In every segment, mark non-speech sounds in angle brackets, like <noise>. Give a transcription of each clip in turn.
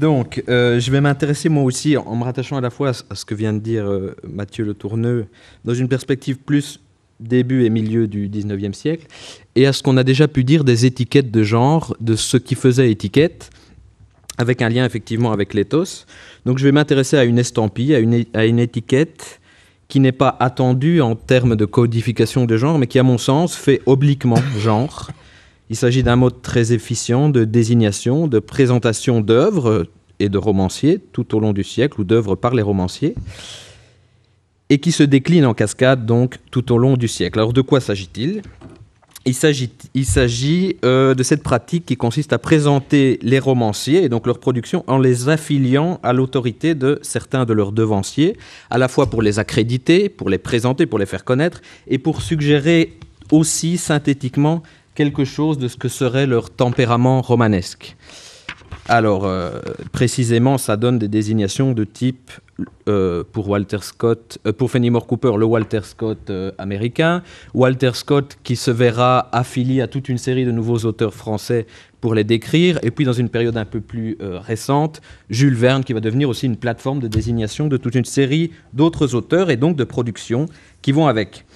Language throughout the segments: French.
Donc, euh, je vais m'intéresser moi aussi, en me rattachant à la fois à ce que vient de dire euh, Mathieu Le Tourneux, dans une perspective plus début et milieu du 19e siècle, et à ce qu'on a déjà pu dire des étiquettes de genre, de ce qui faisait étiquette, avec un lien effectivement avec l'éthos. Donc, je vais m'intéresser à une estampille, à une étiquette qui n'est pas attendue en termes de codification de genre, mais qui, à mon sens, fait obliquement genre. Il s'agit d'un mode très efficient de désignation, de présentation d'œuvres et de romanciers tout au long du siècle, ou d'œuvres par les romanciers, et qui se décline en cascade donc tout au long du siècle. Alors de quoi s'agit-il il s'agit, euh, de cette pratique qui consiste à présenter les romanciers et donc leur production en les affiliant à l'autorité de certains de leurs devanciers, à la fois pour les accréditer, pour les présenter, pour les faire connaître et pour suggérer aussi synthétiquement quelque chose de ce que serait leur tempérament romanesque. Alors, euh, précisément, ça donne des désignations de type, euh, pour Walter Scott, euh, pour Fenimore Cooper, le Walter Scott américain, Walter Scott qui se verra affilié à toute une série de nouveaux auteurs français pour les décrire, et puis dans une période un peu plus récente, Jules Verne qui va devenir aussi une plateforme de désignation de toute une série d'autres auteurs et donc de productions qui vont avec.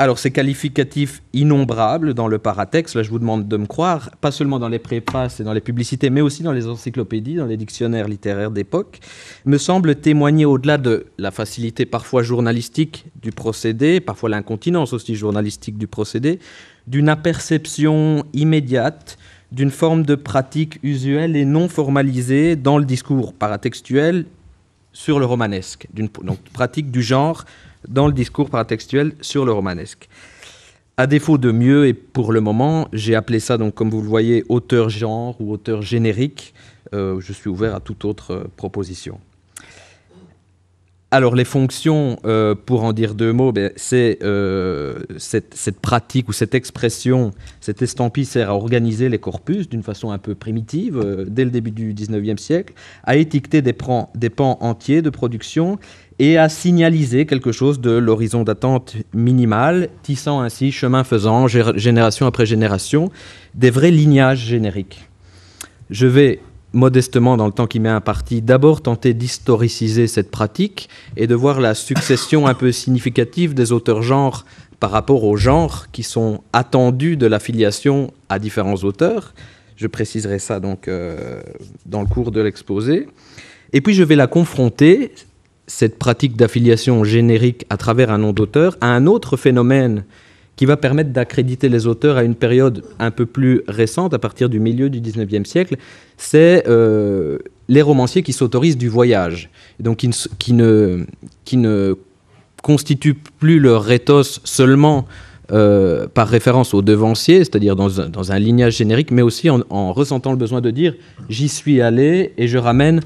Alors, ces qualificatifs innombrables dans le paratexte, là je vous demande de me croire, pas seulement dans les préfaces et dans les publicités, mais aussi dans les encyclopédies, dans les dictionnaires littéraires d'époque, me semblent témoigner au-delà de la facilité parfois journalistique du procédé, parfois l'incontinence aussi journalistique du procédé, d'une aperception immédiate d'une forme de pratique usuelle et non formalisée dans le discours paratextuel sur le romanesque, d'une pratique du genre dans le discours paratextuel sur le romanesque. À défaut de mieux, et pour le moment, j'ai appelé ça, donc, comme vous le voyez, auteur genre ou auteur générique. Euh, je suis ouvert à toute autre euh, proposition. Alors les fonctions, euh, pour en dire deux mots, ben, c'est cette, pratique ou cette expression, cette estampille sert à organiser les corpus d'une façon un peu primitive dès le début du 19e siècle, à étiqueter des, des pans entiers de production et à signaliser quelque chose de l'horizon d'attente minimal, tissant ainsi, chemin faisant, génération après génération, des vrais lignages génériques. Je vais modestement, dans le temps qui m'est imparti, d'abord tenter d'historiciser cette pratique et de voir la succession un peu significative des auteurs genres par rapport aux genres qui sont attendus de l'affiliation à différents auteurs. Je préciserai ça donc euh, dans le cours de l'exposé. Et puis je vais la confronter, cette pratique d'affiliation générique à travers un nom d'auteur à un autre phénomène qui va permettre d'accréditer les auteurs à une période un peu plus récente, à partir du milieu du 19e siècle, c'est euh, les romanciers qui s'autorisent du voyage, donc qui ne, qui ne, qui constituent plus leur rétos seulement euh, par référence aux devanciers, c'est-à-dire dans, un lignage générique, mais aussi en ressentant le besoin de dire j'y suis allé et je ramène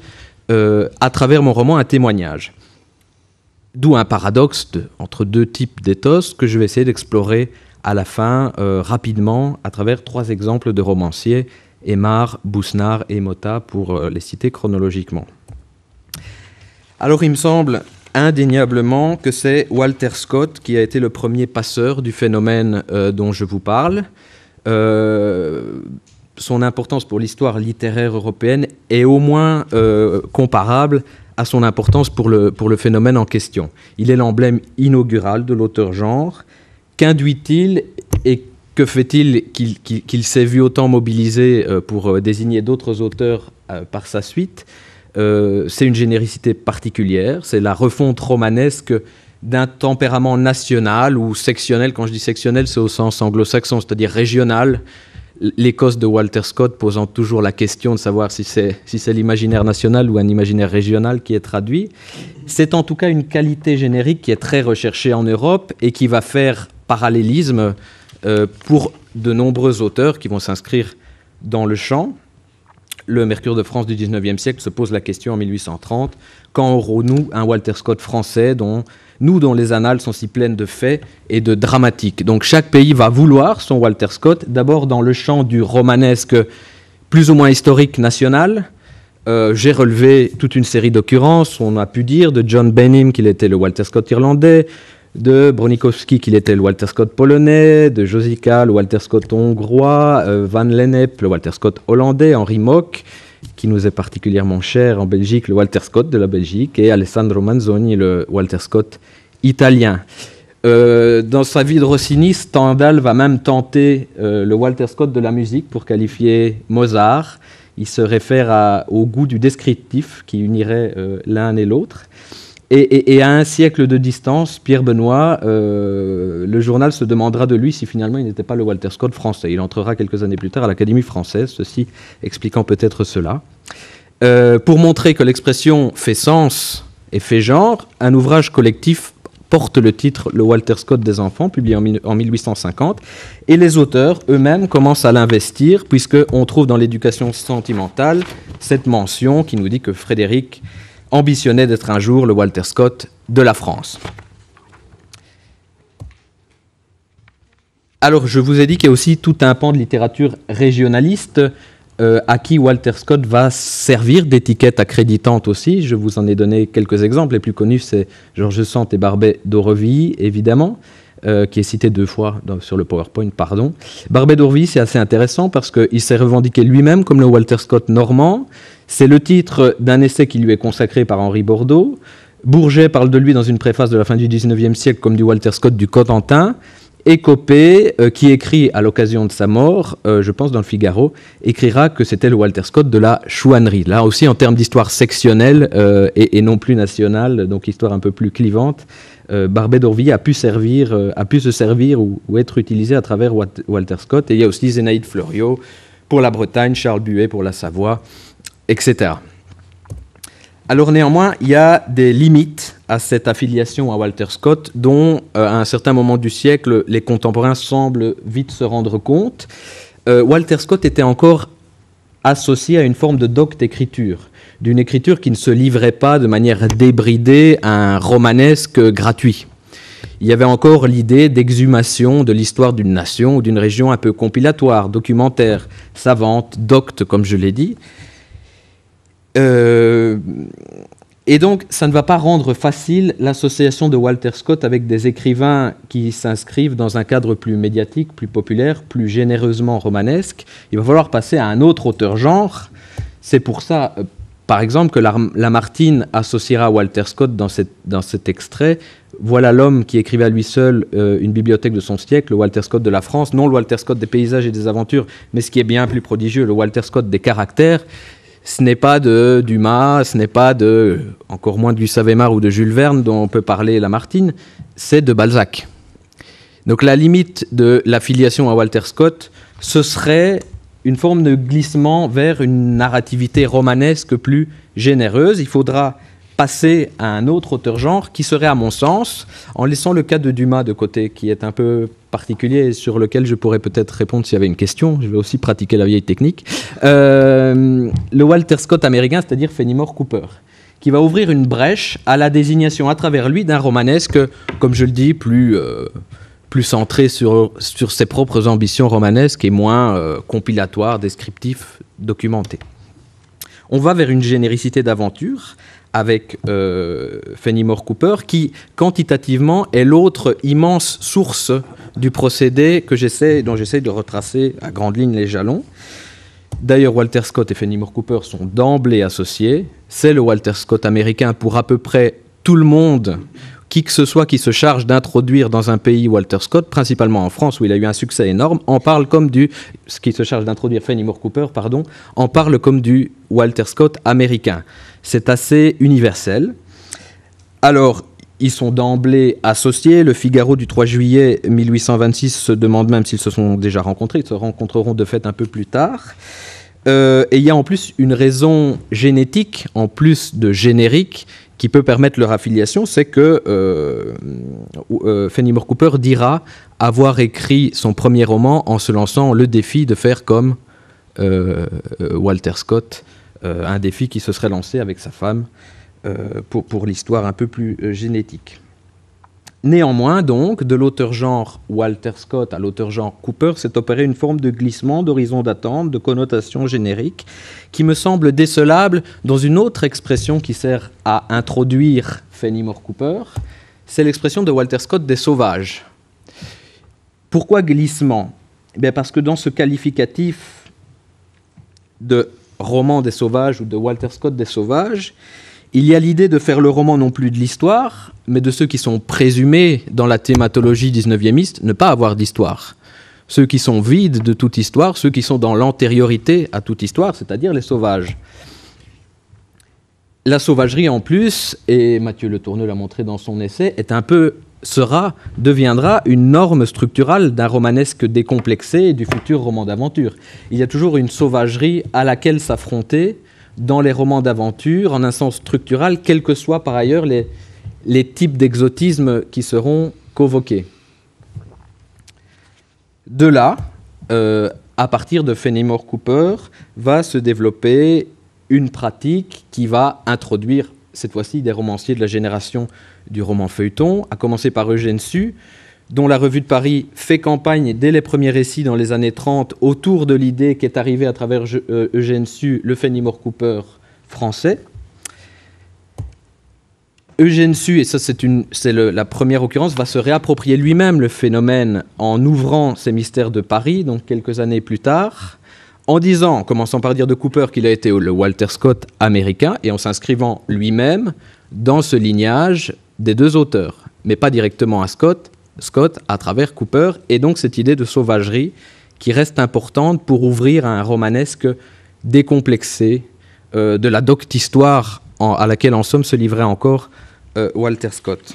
euh, à travers mon roman un témoignage. D'où un paradoxe entre deux types d'éthos que je vais essayer d'explorer à la fin euh, rapidement à travers trois exemples de romanciers, Aymar, Bousnard et Mota pour euh, les citer chronologiquement. Alors il me semble indéniablement que c'est Walter Scott qui a été le premier passeur du phénomène dont je vous parle son importance pour l'histoire littéraire européenne est au moins euh, comparable à son importance pour le, pour le phénomène en question. Il est l'emblème inaugural de l'auteur-genre. Qu'induit-il et que fait-il qu'il s'est vu autant mobilisé euh, pour euh, désigner d'autres auteurs par sa suite C'est une généricité particulière, c'est la refonte romanesque d'un tempérament national ou sectionnel. Quand je dis sectionnel, c'est au sens anglo-saxon, c'est-à-dire régional, l'Écosse de Walter Scott posant toujours la question de savoir si c'est l'imaginaire national ou un imaginaire régional qui est traduit. C'est en tout cas une qualité générique qui est très recherchée en Europe et qui va faire parallélisme euh, pour de nombreux auteurs qui vont s'inscrire dans le champ le Mercure de France du 19e siècle se pose la question en 1830, quand aurons-nous un Walter Scott français dont nous, dont les annales sont si pleines de faits et de dramatiques Donc chaque pays va vouloir son Walter Scott, d'abord dans le champ du romanesque plus ou moins historique national. Euh, j'ai relevé toute une série d'occurrences, on a pu dire, de John Benham qu'il était le Walter Scott irlandais, de Bronikowski, qu'il était le Walter Scott polonais, de Josica, le Walter Scott hongrois, euh, Van Lennep, le Walter Scott hollandais, Henri Mock, qui nous est particulièrement cher en Belgique, le Walter Scott de la Belgique, et Alessandro Manzoni, le Walter Scott italien. Euh, dans sa vie de Rossini, Stendhal va même tenter euh, le Walter Scott de la musique pour qualifier Mozart. Il se réfère au goût du descriptif qui unirait l'un et l'autre. Et, à un siècle de distance, Pierre Benoît, euh, le journal se demandera de lui si finalement il n'était pas le Walter Scott français. Il entrera quelques années plus tard à l'Académie française, ceci expliquant peut-être cela. Euh, pour montrer que l'expression fait sens et fait genre, un ouvrage collectif porte le titre Le Walter Scott des enfants, publié en 1850, et les auteurs eux-mêmes commencent à l'investir, puisqu'on trouve dans l'éducation sentimentale cette mention qui nous dit que Frédéric ambitionnait d'être un jour le Walter Scott de la France. Alors, je vous ai dit qu'il y a aussi tout un pan de littérature régionaliste euh, à qui Walter Scott va servir d'étiquette accréditante aussi. Je vous en ai donné quelques exemples. Les plus connus, c'est Georges Sant et Barbet d'Aurevilly, évidemment. Euh, qui est cité deux fois sur le PowerPoint, pardon. Barbet d'Aurevilly, c'est assez intéressant parce qu'il s'est revendiqué lui-même comme le Walter Scott normand. C'est le titre d'un essai qui lui est consacré par Henri Bordeaux. Bourget parle de lui dans une préface de la fin du XIXe siècle comme du Walter Scott du Cotentin. Et euh, qui écrit à l'occasion de sa mort, euh, je pense dans le Figaro, écrira que c'était le Walter Scott de la chouannerie. Là aussi, en termes d'histoire sectionnelle euh, et, non plus nationale, donc histoire un peu plus clivante, Barbet d'Orville a pu servir, a pu se servir ou, être utilisé à travers Walter Scott. Et il y a aussi Zénaïde Fleuriot pour la Bretagne, Charles Buet pour la Savoie, etc. Alors néanmoins, il y a des limites à cette affiliation à Walter Scott dont, euh, à un certain moment du siècle, les contemporains semblent vite se rendre compte. Euh, Walter Scott était encore associé à une forme de docte écriture, d'une écriture qui ne se livrait pas de manière débridée à un romanesque gratuit. Il y avait encore l'idée d'exhumation de l'histoire d'une nation ou d'une région un peu compilatoire, documentaire, savante, docte, comme je l'ai dit. Euh, et donc, ça ne va pas rendre facile l'association de Walter Scott avec des écrivains qui s'inscrivent dans un cadre plus médiatique, plus populaire, plus généreusement romanesque. Il va falloir passer à un autre auteur genre. C'est pour ça, euh, par exemple, que Lamartine associera Walter Scott dans, cet extrait. Voilà l'homme qui écrivait à lui seul euh, une bibliothèque de son siècle, le Walter Scott de la France, non le Walter Scott des paysages et des aventures, mais ce qui est bien plus prodigieux, le Walter Scott des caractères. Ce n'est pas de Dumas, ce n'est pas de, encore moins de Gustave ou de Jules Verne dont on peut parler Lamartine, c'est de Balzac. Donc la limite de l'affiliation à Walter Scott, ce serait une forme de glissement vers une narrativité romanesque plus généreuse. Il faudra passer à un autre auteur genre qui serait à mon sens, en laissant le cas de Dumas de côté, qui est un peu particulier et sur lequel je pourrais peut-être répondre s'il y avait une question, je vais aussi pratiquer la vieille technique, euh, le Walter Scott américain, c'est-à-dire Fenimore Cooper qui va ouvrir une brèche à la désignation à travers lui d'un romanesque, comme je le dis, plus, euh, plus centré sur, sur ses propres ambitions romanesques et moins euh, compilatoire, descriptif, documenté. On va vers une généricité d'aventure, avec euh, Fenimore Cooper, qui quantitativement est l'autre immense source du procédé que j'essaie, dont j'essaie de retracer à grandes lignes les jalons. D'ailleurs, Walter Scott et Fenimore Cooper sont d'emblée associés. C'est le Walter Scott américain pour à peu près tout le monde, qui que ce soit qui se charge d'introduire dans un pays Walter Scott, principalement en France où il a eu un succès énorme, en parle comme du qui se charge d'introduire Fenimore Cooper, pardon, en parle comme du Walter Scott américain c'est assez universel. Alors, ils sont d'emblée associés. Le Figaro du 3 juillet 1826 se demande même s'ils se sont déjà rencontrés. Ils se rencontreront de fait un peu plus tard. Euh, et il y a en plus une raison génétique, en plus de générique, qui peut permettre leur affiliation, c'est que euh, euh Fenimore Cooper dira avoir écrit son premier roman en se lançant le défi de faire comme euh, Walter Scott euh, un défi qui se serait lancé avec sa femme euh, pour, pour l'histoire un peu plus euh, génétique. Néanmoins, donc, de l'auteur-genre Walter Scott à l'auteur-genre Cooper s'est opéré une forme de glissement d'horizon d'attente, de connotation générique, qui me semble décelable dans une autre expression qui sert à introduire Fenimore Cooper, c'est l'expression de Walter Scott des sauvages. Pourquoi glissement eh Parce que dans ce qualificatif de roman des sauvages ou de Walter Scott des sauvages, il y a l'idée de faire le roman non plus de l'histoire, mais de ceux qui sont présumés dans la thématologie 19e ne pas avoir d'histoire. Ceux qui sont vides de toute histoire, ceux qui sont dans l'antériorité à toute histoire, c'est-à-dire les sauvages. La sauvagerie en plus, et Mathieu Le l'a montré dans son essai, est un peu sera, deviendra une norme structurale d'un romanesque décomplexé et du futur roman d'aventure. Il y a toujours une sauvagerie à laquelle s'affronter dans les romans d'aventure, en un sens structural, quels que soient par ailleurs les, types d'exotisme qui seront convoqués. De là, euh, à partir de Fenimore Cooper, va se développer une pratique qui va introduire cette fois-ci des romanciers de la génération du roman feuilleton, à commencer par Eugène Sue, dont la Revue de Paris fait campagne dès les premiers récits dans les années 30 autour de l'idée qui est arrivée à travers euh, Eugène Sue le Fenimore Cooper français. Eugène Sue, et ça c'est la première occurrence, va se réapproprier lui-même le phénomène en ouvrant ses mystères de Paris, donc quelques années plus tard en disant, en commençant par dire de Cooper qu'il a été le Walter Scott américain, et en s'inscrivant lui-même dans ce lignage des deux auteurs, mais pas directement à Scott, Scott à travers Cooper, et donc cette idée de sauvagerie qui reste importante pour ouvrir à un romanesque décomplexé euh, de la docte histoire à laquelle en somme se livrait encore euh, Walter Scott.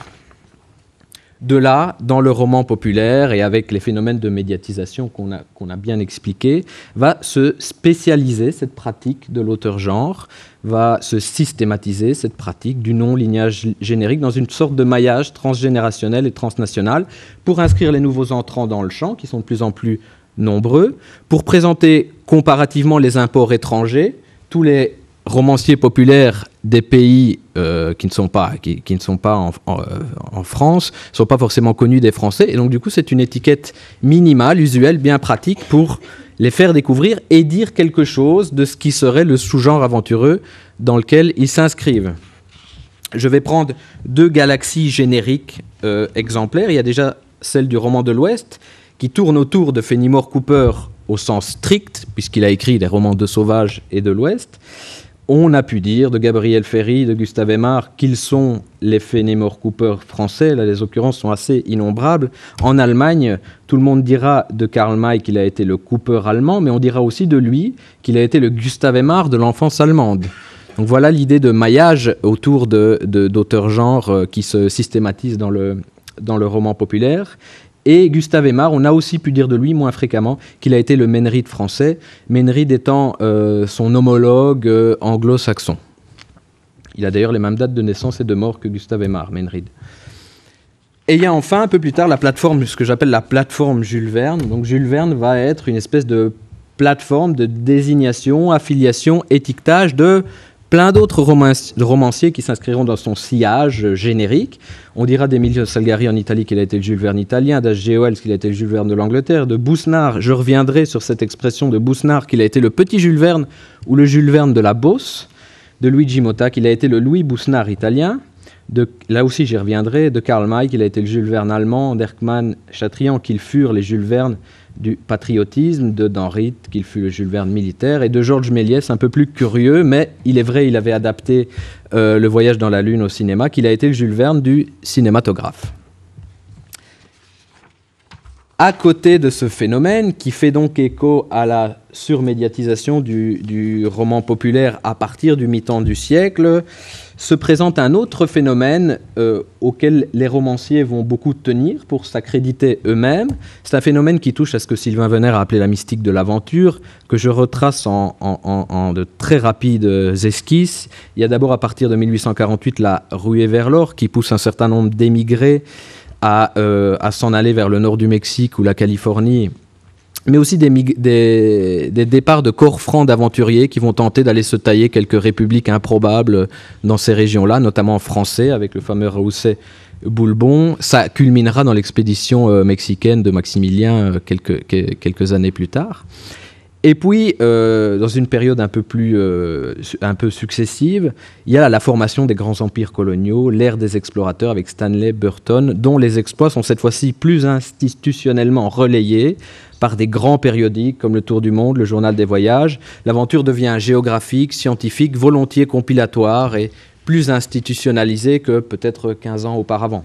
De là, dans le roman populaire et avec les phénomènes de médiatisation qu'on a, bien expliqués, va se spécialiser cette pratique de l'auteur-genre, va se systématiser cette pratique du non-lignage générique dans une sorte de maillage transgénérationnel et transnational pour inscrire les nouveaux entrants dans le champ, qui sont de plus en plus nombreux, pour présenter comparativement les imports étrangers, tous les romanciers populaires des pays euh, qui ne sont pas, qui, ne sont pas en, euh, France ne sont pas forcément connus des Français. Et donc, du coup, c'est une étiquette minimale, usuelle, bien pratique pour les faire découvrir et dire quelque chose de ce qui serait le sous-genre aventureux dans lequel ils s'inscrivent. Je vais prendre deux galaxies génériques euh, exemplaires. Il y a déjà celle du roman de l'Ouest, qui tourne autour de Fenimore Cooper au sens strict, puisqu'il a écrit des romans de Sauvage et de l'Ouest on a pu dire de Gabriel Ferry, de Gustave Aymar, qu'ils sont les Fenimore Cooper français. Là, les occurrences sont assez innombrables. En Allemagne, tout le monde dira de Karl May qu'il a été le Cooper allemand, mais on dira aussi de lui qu'il a été le Gustave Aymar de l'enfance allemande. Donc voilà l'idée de maillage autour d'auteurs de, euh, qui se systématisent dans le roman populaire. Et Gustave Aimard, on a aussi pu dire de lui, moins fréquemment, qu'il a été le Menride français, Menride étant euh, son homologue euh, anglo-saxon. Il a d'ailleurs les mêmes dates de naissance et de mort que Gustave Aimard, Menride. Et il y a enfin, un peu plus tard, la plateforme, ce que j'appelle la plateforme Jules Verne. Donc Jules Verne va être une espèce de plateforme de désignation, affiliation, étiquetage de plein d'autres romanciers qui s'inscriront dans son sillage euh, générique. On dira d'Emilio Salgari en Italie qu'il a été le Jules Verne italien, d'H.G. qu'il a été le Jules Verne de l'Angleterre, de Bousnard, je reviendrai sur cette expression de Bousnard qu'il a été le petit Jules Verne ou le Jules Verne de la Beauce, de Luigi Motta qu'il a été le Louis Bousnard italien, de, là aussi j'y reviendrai, de Karl May qu'il a été le Jules Verne allemand, d'Erkmann Chatrian qu'ils furent les Jules Verne du patriotisme de d'Henri, qu'il fut le Jules Verne militaire, et de Georges Méliès, un peu plus curieux, mais il est vrai, il avait adapté euh, Le voyage dans la Lune au cinéma, qu'il a été le Jules Verne du cinématographe. À côté de ce phénomène, qui fait donc écho à la surmédiatisation du, du roman populaire à partir du mi-temps du siècle, se présente un autre phénomène euh, auquel les romanciers vont beaucoup tenir pour s'accréditer eux-mêmes. C'est un phénomène qui touche à ce que Sylvain Venner a appelé la mystique de l'aventure, que je retrace en, de très rapides esquisses. Il y a d'abord à partir de 1848 la ruée vers l'or qui pousse un certain nombre d'émigrés à euh, s'en aller vers le nord du Mexique ou la Californie mais aussi des, départs de corps francs d'aventuriers qui vont tenter d'aller se tailler quelques républiques improbables dans ces régions-là, notamment en français, avec le fameux Rousset Boulbon. Ça culminera dans l'expédition euh, mexicaine de Maximilien euh, quelques, années plus tard. Et puis, euh, dans une période un peu plus un peu successive, il y a la formation des grands empires coloniaux, l'ère des explorateurs avec Stanley Burton, dont les exploits sont cette fois-ci plus institutionnellement relayés par des grands périodiques comme le Tour du Monde, le Journal des Voyages, l'aventure devient géographique, scientifique, volontiers compilatoire et plus institutionnalisée que peut-être 15 ans auparavant.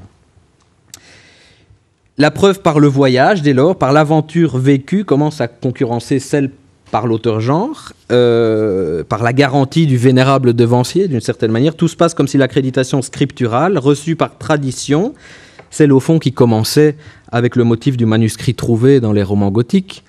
La preuve par le voyage, dès lors, par l'aventure vécue, commence à concurrencer celle par l'auteur-genre, euh, par la garantie du vénérable devancier, d'une certaine manière. Tout se passe comme si l'accréditation scripturale, reçue par tradition, celle au fond qui commençait avec le motif du manuscrit trouvé dans les romans gothiques,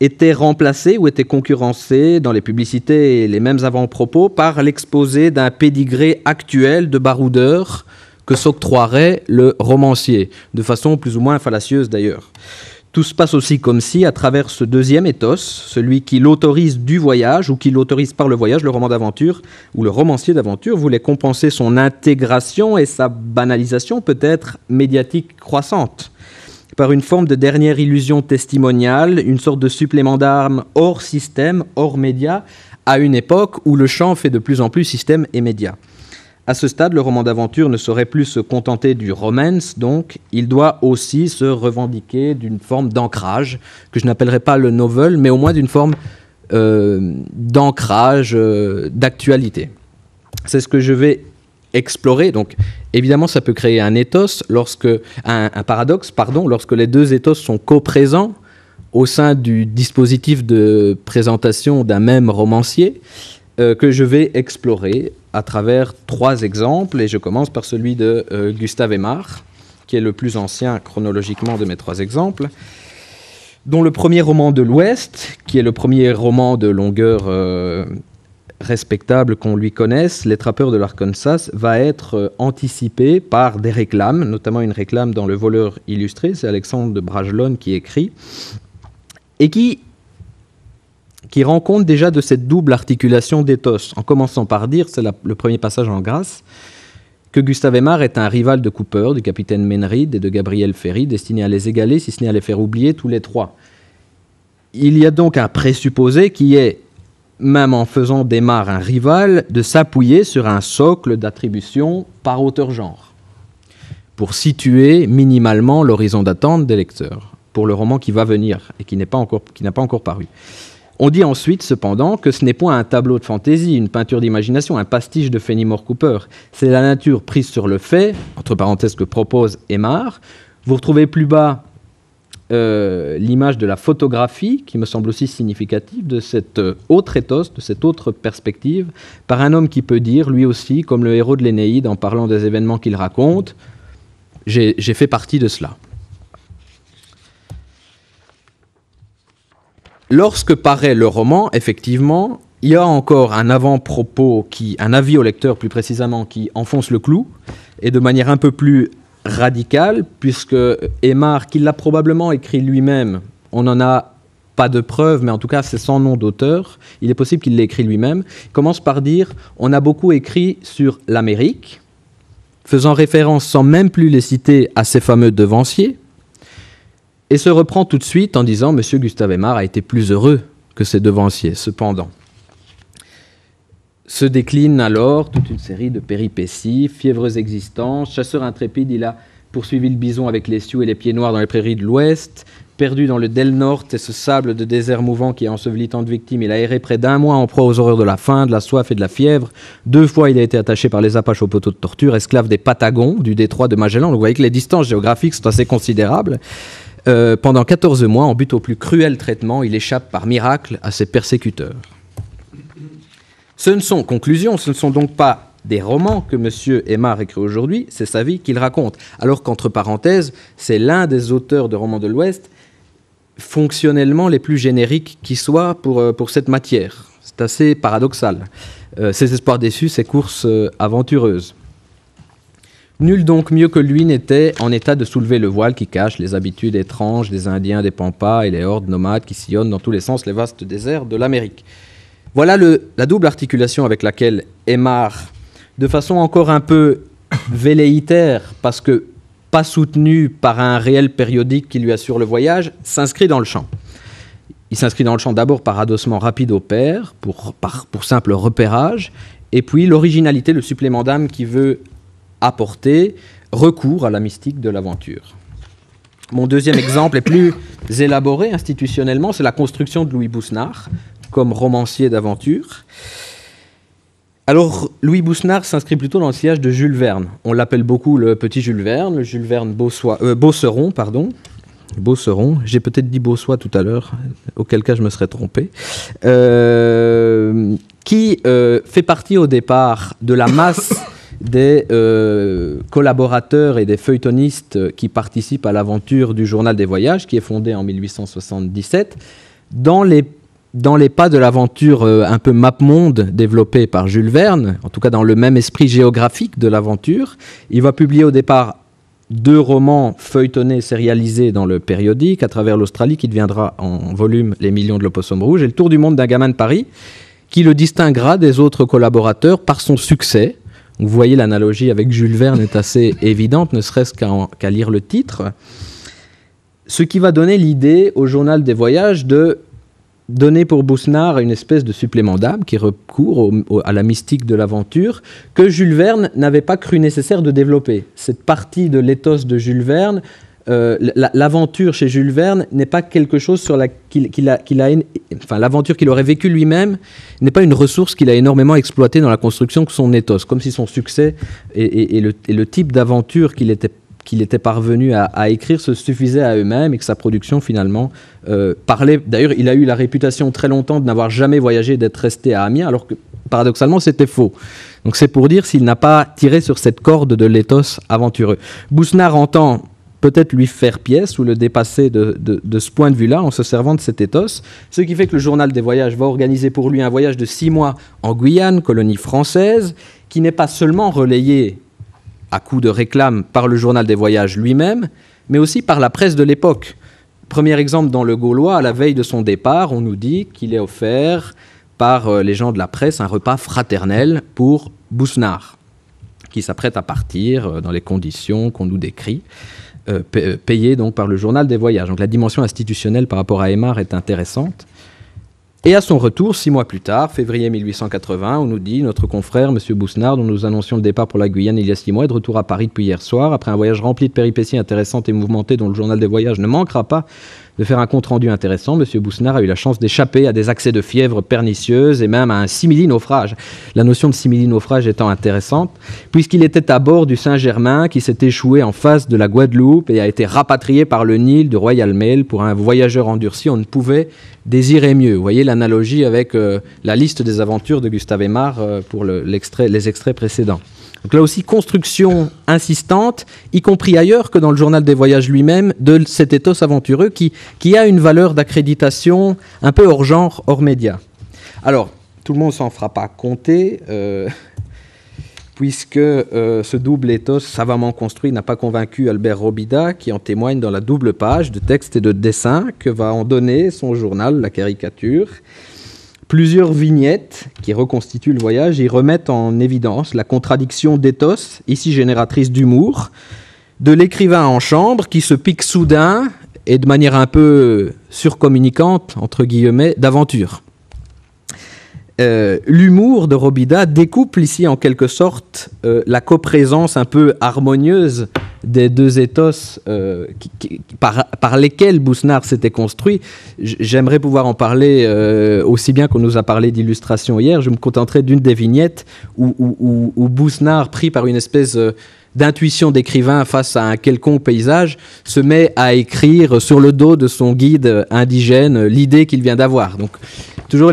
était remplacé ou était concurrencé dans les publicités et les mêmes avant-propos par l'exposé d'un pédigré actuel de baroudeur que s'octroierait le romancier, de façon plus ou moins fallacieuse d'ailleurs. Tout se passe aussi comme si, à travers ce deuxième éthos, celui qui l'autorise du voyage ou qui l'autorise par le voyage, le roman d'aventure ou le romancier d'aventure voulait compenser son intégration et sa banalisation peut-être médiatique croissante par une forme de dernière illusion testimoniale, une sorte de supplément d'armes hors système, hors média, à une époque où le champ fait de plus en plus système et média. À ce stade, le roman d'aventure ne saurait plus se contenter du romance, donc il doit aussi se revendiquer d'une forme d'ancrage, que je n'appellerai pas le novel, mais au moins d'une forme euh, d'ancrage, euh, d'actualité. C'est ce que je vais explorer. Donc, évidemment, ça peut créer un ethos lorsque un, paradoxe, pardon, lorsque les deux éthos sont co coprésents au sein du dispositif de présentation d'un même romancier euh, que je vais explorer à travers trois exemples et je commence par celui de euh, Gustave Aimard qui est le plus ancien chronologiquement de mes trois exemples dont le premier roman de l'Ouest qui est le premier roman de longueur euh, respectable qu'on lui connaisse, les trappeurs de l'Arkansas, va être euh, anticipé par des réclames, notamment une réclame dans Le Voleur illustré, c'est Alexandre de Bragelonne qui écrit, et qui, qui rend compte déjà de cette double articulation d'éthos, en commençant par dire, c'est le premier passage en grâce, que Gustave Aimard est un rival de Cooper, du capitaine Menride et de Gabriel Ferry, destiné à les égaler, si ce n'est à les faire oublier tous les trois. Il y a donc un présupposé qui est même en faisant démarre un rival, de s'appuyer sur un socle d'attribution par auteur-genre, pour situer minimalement l'horizon d'attente des lecteurs pour le roman qui va venir et qui n'est pas encore, qui n'a pas encore paru. On dit ensuite, cependant, que ce n'est point un tableau de fantaisie, une peinture d'imagination, un pastiche de Fenimore Cooper. C'est la nature prise sur le fait, entre parenthèses que propose Aymar. Vous retrouvez plus bas euh, l'image de la photographie, qui me semble aussi significative, de cette euh, autre éthos, de cette autre perspective, par un homme qui peut dire, lui aussi, comme le héros de l'Énéide, en parlant des événements qu'il raconte, j'ai fait partie de cela. Lorsque paraît le roman, effectivement, il y a encore un avant-propos, qui, un avis au lecteur plus précisément, qui enfonce le clou, et de manière un peu plus radical, puisque Aymar, qui l'a probablement écrit lui-même, on n'en a pas de preuves, mais en tout cas c'est sans nom d'auteur, il est possible qu'il l'ait écrit lui-même, commence par dire on a beaucoup écrit sur l'Amérique, faisant référence sans même plus les citer à ces fameux devanciers, et se reprend tout de suite en disant Monsieur Gustave Aymar a été plus heureux que ces devanciers, cependant. Se décline alors toute une série de péripéties, fiévreuses existences, Chasseur intrépide, il a poursuivi le bison avec les sioux et les pieds noirs dans les prairies de l'ouest. Perdu dans le Del Norte et ce sable de désert mouvant qui a enseveli tant de victimes, il a erré près d'un mois en proie aux horreurs de la faim, de la soif et de la fièvre. Deux fois, il a été attaché par les Apaches au poteau de torture, esclave des Patagons du détroit de Magellan. vous voyez que les distances géographiques sont assez considérables. Euh, pendant 14 mois, en but au plus cruel traitement, il échappe par miracle à ses persécuteurs. Ce ne sont, conclusions, ce ne sont donc pas des romans que M. Aymar écrit aujourd'hui, c'est sa vie qu'il raconte. Alors qu'entre parenthèses, c'est l'un des auteurs de romans de l'Ouest fonctionnellement les plus génériques qui soient pour, euh, pour cette matière. C'est assez paradoxal. Euh, ces ses espoirs déçus, ses courses euh, aventureuses. Nul donc mieux que lui n'était en état de soulever le voile qui cache les habitudes étranges des Indiens, des Pampas et les hordes nomades qui sillonnent dans tous les sens les vastes déserts de l'Amérique. Voilà la double articulation avec laquelle Aymar, de façon encore un peu velléitaire, parce que pas soutenu par un réel périodique qui lui assure le voyage, s'inscrit dans le champ. Il s'inscrit dans le champ d'abord par adossement rapide au père, pour, simple repérage, et puis l'originalité, le supplément d'âme qui veut apporter recours à la mystique de l'aventure. Mon deuxième exemple est plus élaboré institutionnellement, c'est la construction de Louis Bousnard, comme romancier d'aventure. Alors, Louis Bousnard s'inscrit plutôt dans le sillage de Jules Verne. On l'appelle beaucoup le petit Jules Verne, le Jules Verne Beaussois, euh, Beauceron, pardon. Beauceron, j'ai peut-être dit Beaussois tout à l'heure, auquel cas je me serais trompé, euh, qui euh, fait partie au départ de la masse <coughs> des euh, collaborateurs et des feuilletonistes qui participent à l'aventure du Journal des Voyages, qui est fondé en 1877, dans les dans les pas de l'aventure euh, un peu map-monde développée par Jules Verne, en tout cas dans le même esprit géographique de l'aventure. Il va publier au départ deux romans feuilletonnés, sérialisés dans le périodique, à travers l'Australie, qui deviendra en volume Les Millions de l'Opossum Rouge, et le Tour du Monde d'un gamin de Paris, qui le distinguera des autres collaborateurs par son succès. Vous voyez, l'analogie avec Jules Verne est assez <laughs> évidente, ne serait-ce qu'à lire le titre. Ce qui va donner l'idée au journal des voyages de donner pour Bousnard une espèce de supplément d'âme qui recourt à la mystique de l'aventure que Jules Verne n'avait pas cru nécessaire de développer. Cette partie de l'éthos de Jules Verne, euh, l'aventure chez Jules Verne n'est pas quelque chose sur laquelle... qu'il a, enfin l'aventure qu'il aurait vécu lui-même n'est pas une ressource qu'il a énormément exploitée dans la construction de son éthos, comme si son succès et le, type d'aventure qu'il était qu'il était parvenu à, écrire se suffisait à eux-mêmes et que sa production finalement euh, parlait. D'ailleurs, il a eu la réputation très longtemps de n'avoir jamais voyagé, d'être resté à Amiens, alors que paradoxalement c'était faux. Donc c'est pour dire s'il n'a pas tiré sur cette corde de l'éthos aventureux. Bousnard entend peut-être lui faire pièce ou le dépasser de, de ce point de vue-là en se servant de cet éthos, ce qui fait que le journal des voyages va organiser pour lui un voyage de six mois en Guyane, colonie française, qui n'est pas seulement relayé à coups de réclame par le journal des voyages lui-même, mais aussi par la presse de l'époque. Premier exemple dans le Gaulois, à la veille de son départ, on nous dit qu'il est offert par euh, les gens de la presse un repas fraternel pour Bousnard, qui s'apprête à partir euh, dans les conditions qu'on nous décrit, euh, payé donc par le journal des voyages. Donc la dimension institutionnelle par rapport à Aymar est intéressante. Et à son retour, six mois plus tard, février 1880, on nous dit, notre confrère, M. Bousnard, dont nous annoncions le départ pour la Guyane il y a six mois, est de retour à Paris depuis hier soir, après un voyage rempli de péripéties intéressantes et mouvementées dont le journal des voyages ne manquera pas de faire un compte-rendu intéressant, M. Bousnard a eu la chance d'échapper à des accès de fièvre pernicieuses et même à un simili-naufrage. La notion de simili-naufrage étant intéressante, puisqu'il était à bord du Saint-Germain qui s'est échoué en face de la Guadeloupe et a été rapatrié par le Nil du Royal Mail. Pour un voyageur endurci, on ne pouvait désirer mieux. Vous voyez l'analogie avec euh, la liste des aventures de Gustave Aymar euh, pour les extraits précédents. Donc là aussi, construction insistante, y compris ailleurs que dans le journal des voyages lui-même, de cet éthos aventureux qui, a une valeur d'accréditation un peu hors genre, hors média. Alors, tout le monde s'en fera pas compter. Euh, <laughs> puisque euh, ce double éthos savamment construit n'a pas convaincu Albert Robida, qui en témoigne dans la double page de texte et de dessin que va en donner son journal, la caricature. Plusieurs vignettes qui reconstituent le voyage y remettent en évidence la contradiction d'éthos, ici génératrice d'humour, de l'écrivain en chambre qui se pique soudain et de manière un peu surcommunicante, entre guillemets, d'aventure. Euh, l'humour de Robida découple ici en quelque sorte euh, la coprésence un peu harmonieuse des deux ethos euh, par, lesquels Bousnard s'était construit. J'aimerais pouvoir en parler euh, aussi bien qu'on nous a parlé d'illustration hier. Je me contenterai d'une des vignettes où, où, Bousnard, pris par une espèce euh, d'intuition d'écrivain face à un quelconque paysage, se met à écrire sur le dos de son guide indigène l'idée qu'il vient d'avoir. Donc, toujours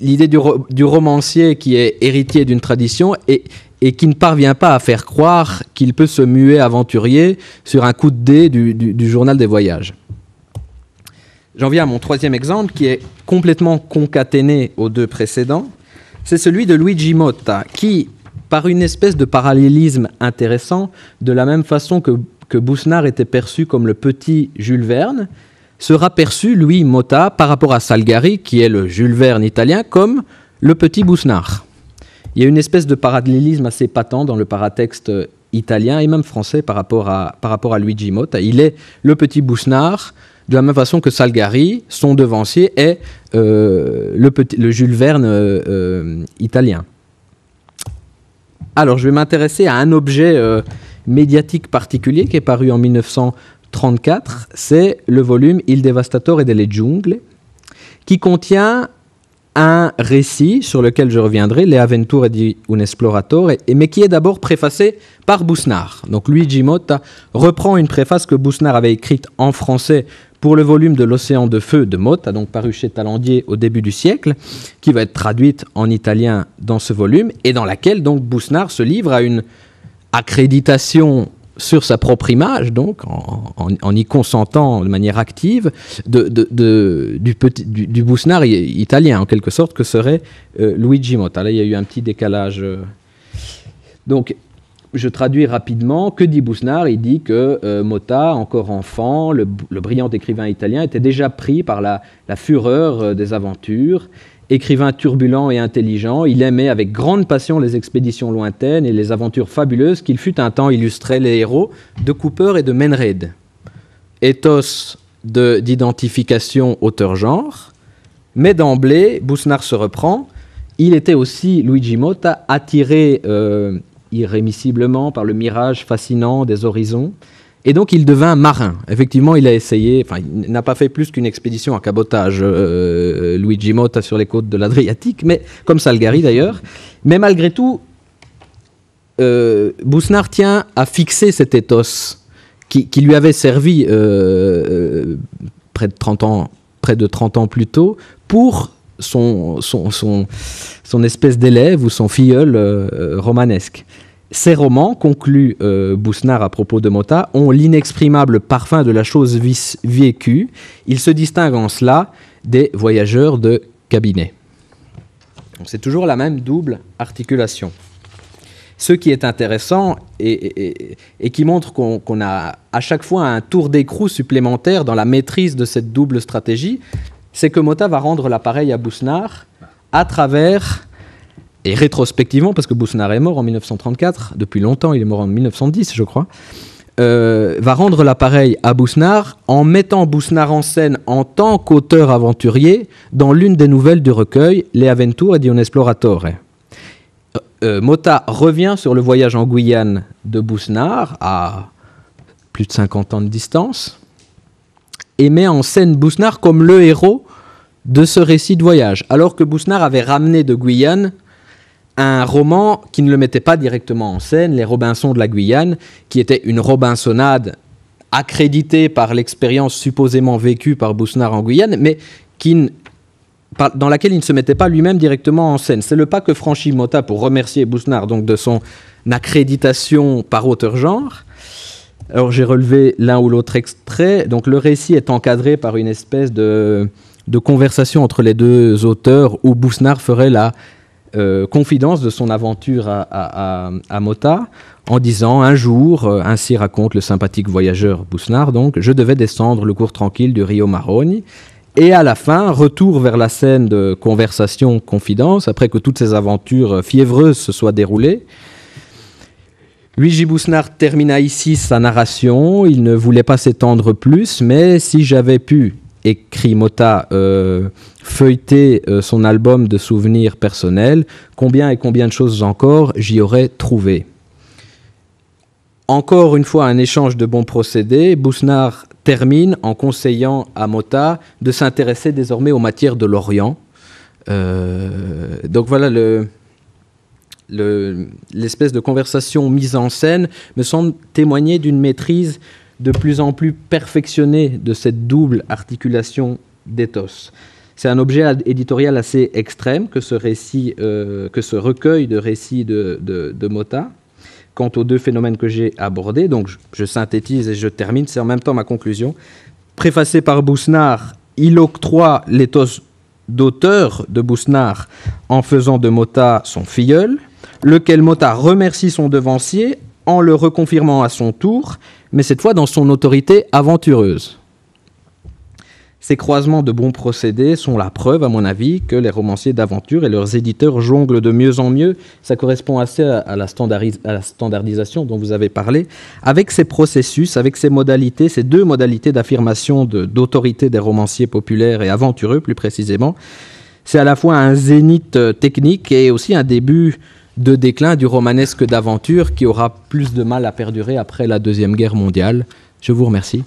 l'idée du, du, romancier qui est héritier d'une tradition et, et qui ne parvient pas à faire croire qu'il peut se muer aventurier sur un coup de dé du, journal des voyages. J'en viens à mon troisième exemple qui est complètement concaténé aux deux précédents. C'est celui de Luigi Motta qui, par une espèce de parallélisme intéressant, de la même façon que, que était perçu comme le petit Jules Verne, sera perçu, lui, Motta, par rapport à Salgari, qui est le Jules Verne italien, comme le petit Bousnard. Il y a une espèce de parallélisme assez patent dans le paratexte euh, italien et même français par rapport à, Luigi Motta. Il est le petit Bousnard, de la même façon que Salgari, son devancier, est euh, le, petit, le Jules Verne euh, italien. Alors, je vais m'intéresser à un objet médiatique particulier qui est paru en 1934. C'est le volume Il Devastatore delle Giungle, qui contient un récit sur lequel je reviendrai, Les Aventures di un esploratore, mais qui est d'abord préfacé par Bousnard. Donc Luigi Motta reprend une préface que Bousnard avait écrite en français pour le volume de l'Océan de Feu de Motta, donc paru chez Talandier au début du siècle, qui va être traduite en italien dans ce volume, et dans laquelle donc Bousnard se livre à une accréditation sur sa propre image, donc en, y consentant de manière active, du, petit, du, italien, en quelque sorte, que serait euh, Luigi Motta. Là, il y a eu un petit décalage. Euh. Donc, je traduis rapidement. Que dit Bousnard Il dit que euh, Motta, encore enfant, le, brillant écrivain italien, était déjà pris par la, fureur des aventures Écrivain turbulent et intelligent, il aimait avec grande passion les expéditions lointaines et les aventures fabuleuses qu'il fut un temps illustré les héros de Cooper et de Menred. Ethos d'identification auteur-genre, mais d'emblée, Bousnard se reprend. Il était aussi, Luigi Motta, attiré euh, irrémissiblement par le mirage fascinant des horizons et donc il devint marin. Effectivement, il a essayé, enfin, il n'a pas fait plus qu'une expédition à cabotage, euh, euh, Luigi Motta sur les côtes de l'Adriatique, mais comme Salgari d'ailleurs. Mais malgré tout, euh, tient à fixer cet ethos qui, lui avait servi euh, près, de 30 ans, près de 30 ans plus tôt pour son, son, son, son espèce d'élève ou son filleul romanesque. Ces romans, conclut euh, à propos de Mota, ont l'inexprimable parfum de la chose vécue. Ils se distinguent en cela des voyageurs de cabinet. c'est toujours la même double articulation. Ce qui est intéressant et, qui montre qu'on a à chaque fois un tour d'écrou supplémentaire dans la maîtrise de cette double stratégie, c'est que Mota va rendre l'appareil à Bousnard à travers et rétrospectivement, parce que Boussnard est mort en 1934, depuis longtemps, il est mort en 1910, je crois, euh, va rendre l'appareil à Bousnard en mettant Bousnard en scène en tant qu'auteur aventurier dans l'une des nouvelles du recueil Les Aventures d'Un Explorateur. Esploratore. Euh, euh, Mota revient sur le voyage en Guyane de Bousnard à plus de 50 ans de distance et met en scène Bousnard comme le héros de ce récit de voyage, alors que Bousnard avait ramené de Guyane un roman qui ne le mettait pas directement en scène, Les Robinsons de la Guyane, qui était une robinsonnade accréditée par l'expérience supposément vécue par Bousnard en Guyane, mais qui dans laquelle il ne se mettait pas lui-même directement en scène. C'est le pas que franchit Mota pour remercier Bousnard donc de son accréditation par auteur genre. Alors j'ai relevé l'un ou l'autre extrait. Donc le récit est encadré par une espèce de, conversation entre les deux auteurs où Bousnard ferait la euh, confidence de son aventure à, Mota en disant un jour, euh, ainsi raconte le sympathique voyageur Bousnard, donc, je devais descendre le cours tranquille du Rio Maroni, Et à la fin, retour vers la scène de conversation, confidence, après que toutes ces aventures fiévreuses se soient déroulées. Luigi Boussnard termina ici sa narration. Il ne voulait pas s'étendre plus, mais si j'avais pu, écrit Mota, euh, feuilleté euh, son album de souvenirs personnels, combien et combien de choses encore j'y aurais trouvé. Encore une fois, un échange de bons procédés. Bousnard termine en conseillant à Mota de s'intéresser désormais aux matières de l'Orient. Euh, donc voilà le l'espèce de conversation mise en scène me semble témoigner d'une maîtrise de plus en plus perfectionnée de cette double articulation d'éthos. C'est un objet éditorial assez extrême que ce, récit, euh, que ce recueil de récits de, de, Mota. Quant aux deux phénomènes que j'ai abordés, donc je, synthétise et je termine, c'est en même temps ma conclusion. Préfacé par Boussnard, il octroie l'éthos d'auteur de Boussnard en faisant de Mota son filleul, lequel Mota remercie son devancier en le reconfirmant à son tour, mais cette fois dans son autorité aventureuse. Ces croisements de bons procédés sont la preuve, à mon avis, que les romanciers d'aventure et leurs éditeurs jonglent de mieux en mieux, ça correspond assez à, la standardisation dont vous avez parlé, avec ces processus, avec ces modalités, ces deux modalités d'affirmation d'autorité des romanciers populaires et aventureux plus précisément. C'est à la fois un zénith euh, technique et aussi un début de déclin du romanesque d'aventure qui aura plus de mal à perdurer après la Deuxième Guerre mondiale. Je vous remercie.